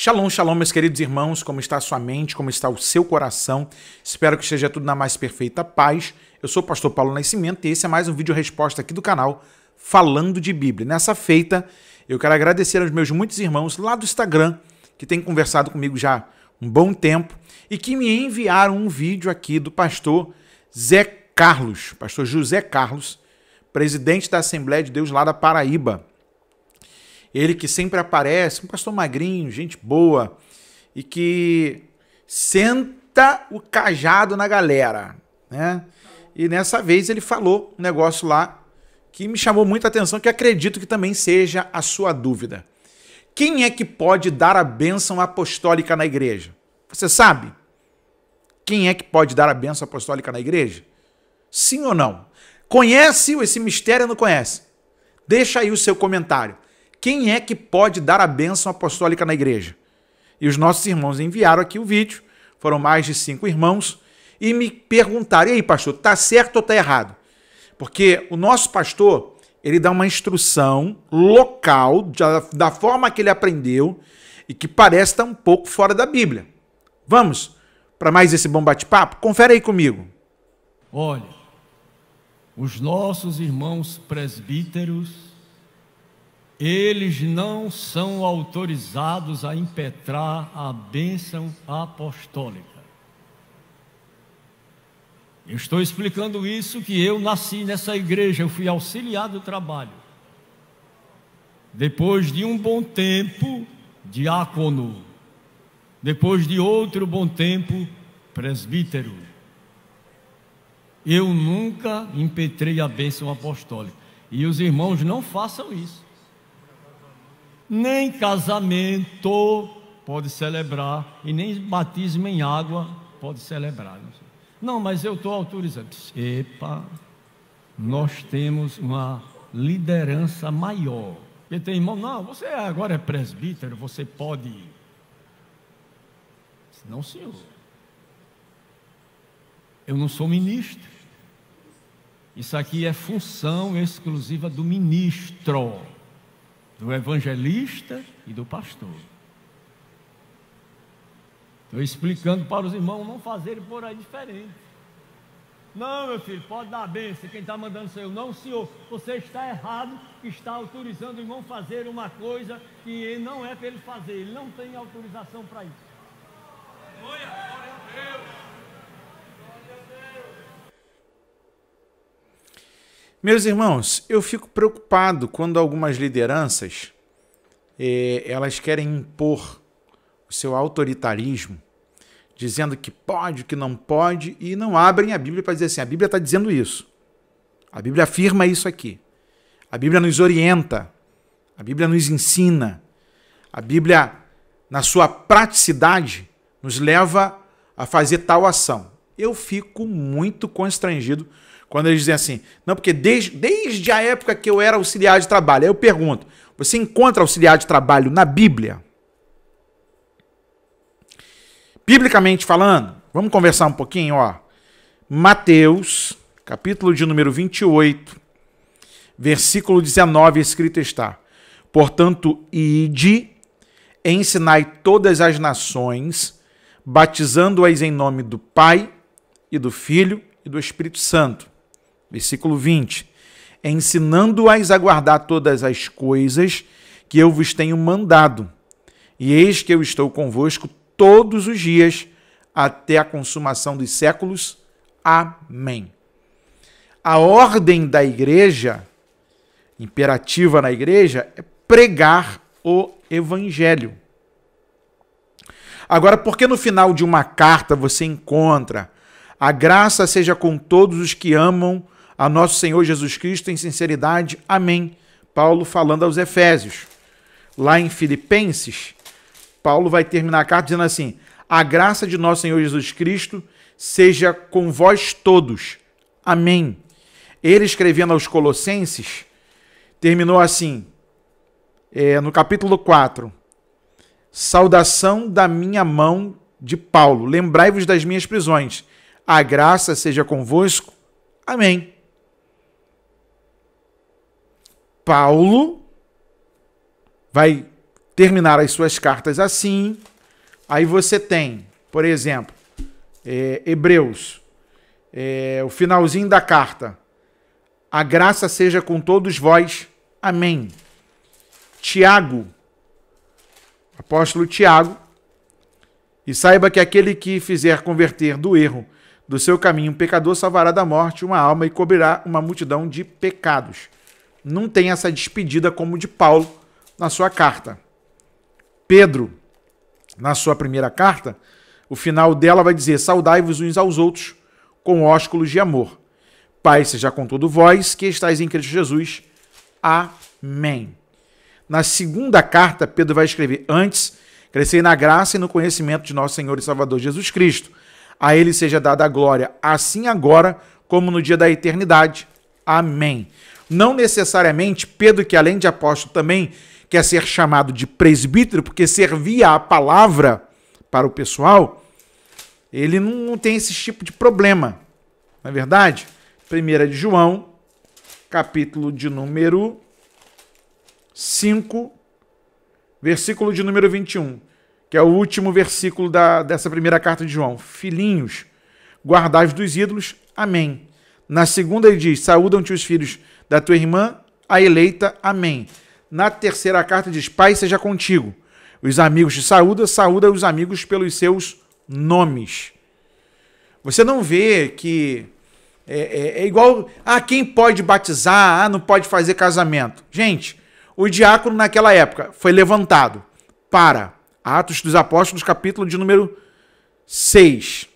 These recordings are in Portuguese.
Shalom, shalom, meus queridos irmãos, como está a sua mente, como está o seu coração? Espero que esteja tudo na mais perfeita paz. Eu sou o pastor Paulo Nascimento e esse é mais um vídeo resposta aqui do canal Falando de Bíblia. Nessa feita, eu quero agradecer aos meus muitos irmãos lá do Instagram que têm conversado comigo já um bom tempo e que me enviaram um vídeo aqui do pastor Zé Carlos, pastor José Carlos, presidente da Assembleia de Deus lá da Paraíba. Ele que sempre aparece, um pastor magrinho, gente boa, e que senta o cajado na galera, né? E nessa vez ele falou um negócio lá que me chamou muita atenção, que acredito que também seja a sua dúvida. Quem é que pode dar a bênção apostólica na igreja? Você sabe? Quem é que pode dar a bênção apostólica na igreja? Sim ou não? Conhece esse mistério ou não conhece? Deixa aí o seu comentário. Quem é que pode dar a bênção apostólica na igreja? E os nossos irmãos enviaram aqui o vídeo, foram mais de cinco irmãos, e me perguntaram: e aí, pastor, está certo ou está errado? Porque o nosso pastor, ele dá uma instrução local, da forma que ele aprendeu, e que parece estar tá um pouco fora da Bíblia. Vamos para mais esse bom bate-papo? Confere aí comigo. Olha, os nossos irmãos presbíteros eles não são autorizados a impetrar a bênção apostólica. Eu estou explicando isso que eu nasci nessa igreja, eu fui auxiliar do trabalho. Depois de um bom tempo, diácono. Depois de outro bom tempo, presbítero. Eu nunca impetrei a bênção apostólica. E os irmãos não façam isso nem casamento pode celebrar, e nem batismo em água pode celebrar. Não, mas eu estou autorizando. Epa, nós temos uma liderança maior. Porque tem irmão, não, você agora é presbítero, você pode. Não, senhor. Eu não sou ministro. Isso aqui é função exclusiva do ministro do evangelista e do pastor. Estou explicando para os irmãos não fazerem por aí diferente. Não, meu filho, pode dar a benção. Quem está mandando sou eu. Não, senhor, você está errado. Está autorizando o irmão fazer uma coisa que não é para ele fazer. Ele não tem autorização para isso. Glória, glória a Deus. Meus irmãos, eu fico preocupado quando algumas lideranças eh, elas querem impor o seu autoritarismo, dizendo que pode, que não pode, e não abrem a Bíblia para dizer assim: a Bíblia está dizendo isso. A Bíblia afirma isso aqui. A Bíblia nos orienta. A Bíblia nos ensina. A Bíblia, na sua praticidade, nos leva a fazer tal ação. Eu fico muito constrangido quando eles dizem assim, não, porque desde, desde a época que eu era auxiliar de trabalho, aí eu pergunto, você encontra auxiliar de trabalho na Bíblia? Biblicamente falando, vamos conversar um pouquinho, ó. Mateus, capítulo de número 28, versículo 19, escrito está: Portanto, ide, ensinai todas as nações, batizando-as em nome do Pai e do Filho e do Espírito Santo, versículo 20: ensinando-as a guardar todas as coisas que eu vos tenho mandado. E eis que eu estou convosco todos os dias até a consumação dos séculos. Amém. A ordem da igreja, imperativa na igreja, é pregar o evangelho. Agora, por que no final de uma carta você encontra a graça seja com todos os que amam a nosso Senhor Jesus Cristo em sinceridade. Amém. Paulo falando aos Efésios. Lá em Filipenses, Paulo vai terminar a carta dizendo assim: A graça de nosso Senhor Jesus Cristo seja com vós todos. Amém. Ele escrevendo aos Colossenses, terminou assim, é, no capítulo 4. Saudação da minha mão de Paulo. Lembrai-vos das minhas prisões. A graça seja convosco. Amém. Paulo vai terminar as suas cartas assim. Aí você tem, por exemplo, é, Hebreus, é, o finalzinho da carta. A graça seja com todos vós. Amém. Tiago, apóstolo Tiago, e saiba que aquele que fizer converter do erro do seu caminho um pecador salvará da morte uma alma e cobrirá uma multidão de pecados não tem essa despedida como de Paulo na sua carta. Pedro, na sua primeira carta, o final dela vai dizer: Saudai-vos uns aos outros com ósculos de amor. Pai seja com todo vós que estáis em Cristo Jesus. Amém. Na segunda carta, Pedro vai escrever: Antes, crescei na graça e no conhecimento de nosso Senhor e Salvador Jesus Cristo. A Ele seja dada a glória, assim agora como no dia da eternidade. Amém. Não necessariamente Pedro, que além de apóstolo também quer ser chamado de presbítero, porque servia a palavra para o pessoal, ele não tem esse tipo de problema. Não é verdade? 1 de João, capítulo de número 5, versículo de número 21, que é o último versículo da, dessa primeira carta de João. Filhinhos, guardai dos ídolos. Amém. Na segunda ele diz: Saúdam-te os filhos da tua irmã, a eleita. Amém. Na terceira carta diz: Pai seja contigo. Os amigos te saúdam, saúda os amigos pelos seus nomes. Você não vê que é, é, é igual a ah, quem pode batizar, ah, não pode fazer casamento. Gente, o diácono naquela época foi levantado para Atos dos Apóstolos, capítulo de número 6,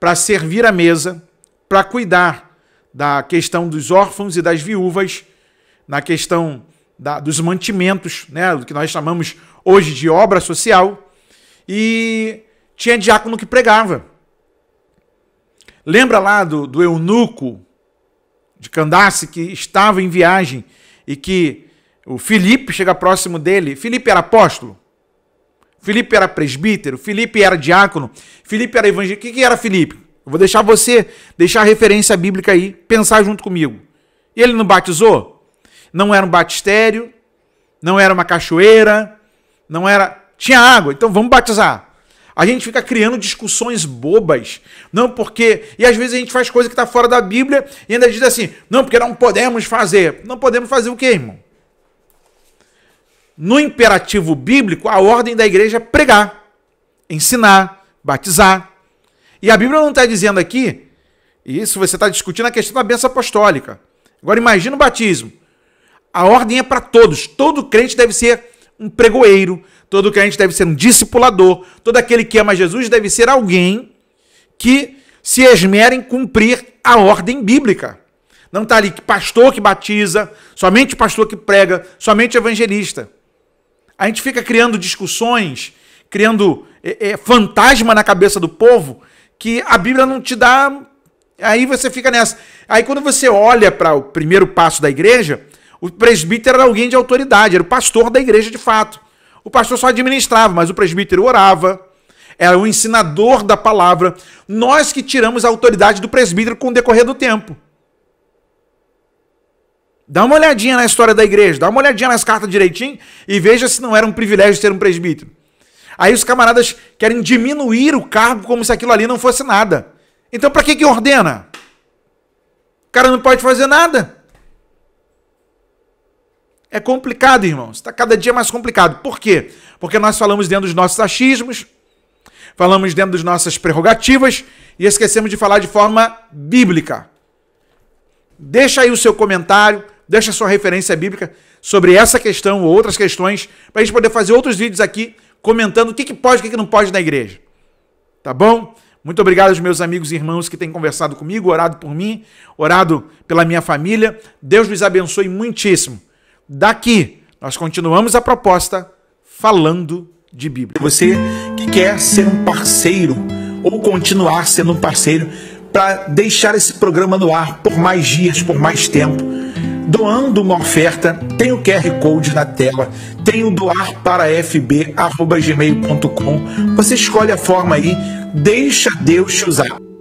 para servir a mesa, para cuidar da questão dos órfãos e das viúvas, na questão da, dos mantimentos, né, do que nós chamamos hoje de obra social, e tinha diácono que pregava. Lembra lá do, do eunuco de Candace que estava em viagem e que o Felipe chega próximo dele? Felipe era apóstolo? Felipe era presbítero, Felipe era diácono, Felipe era evangelista. O que, que era Felipe? Eu vou deixar você deixar a referência bíblica aí, pensar junto comigo. ele não batizou? Não era um batistério, não era uma cachoeira, não era. Tinha água, então vamos batizar. A gente fica criando discussões bobas, não porque. E às vezes a gente faz coisa que está fora da Bíblia e ainda diz assim, não, porque não podemos fazer. Não podemos fazer o quê, irmão? No imperativo bíblico, a ordem da igreja é pregar, ensinar, batizar, e a Bíblia não está dizendo aqui, isso você está discutindo a questão da bênção apostólica. Agora imagina o batismo. A ordem é para todos. Todo crente deve ser um pregoeiro, todo crente deve ser um discipulador, todo aquele que ama Jesus deve ser alguém que se esmera em cumprir a ordem bíblica. Não está ali que pastor que batiza, somente pastor que prega, somente evangelista. A gente fica criando discussões, criando é, é, fantasma na cabeça do povo que a Bíblia não te dá. Aí você fica nessa. Aí quando você olha para o primeiro passo da igreja, o presbítero era alguém de autoridade, era o pastor da igreja de fato. O pastor só administrava, mas o presbítero orava, era o ensinador da palavra. Nós que tiramos a autoridade do presbítero com o decorrer do tempo. Dá uma olhadinha na história da igreja, dá uma olhadinha nas cartas direitinho e veja se não era um privilégio ser um presbítero. Aí os camaradas querem diminuir o cargo como se aquilo ali não fosse nada. Então para que que ordena? O cara não pode fazer nada. É complicado, irmãos. Está cada dia mais complicado. Por quê? Porque nós falamos dentro dos nossos achismos, falamos dentro das nossas prerrogativas e esquecemos de falar de forma bíblica. Deixa aí o seu comentário, deixa a sua referência bíblica sobre essa questão ou outras questões, para a gente poder fazer outros vídeos aqui comentando o que, que pode e o que, que não pode na igreja. Tá bom? Muito obrigado aos meus amigos e irmãos que têm conversado comigo, orado por mim, orado pela minha família. Deus lhes abençoe muitíssimo. Daqui, nós continuamos a proposta falando de Bíblia. Você que quer ser um parceiro ou continuar sendo um parceiro para deixar esse programa no ar por mais dias, por mais tempo doando uma oferta, tem o QR Code na tela, tem o doar para fb@gmail.com. Você escolhe a forma aí, deixa Deus te usar.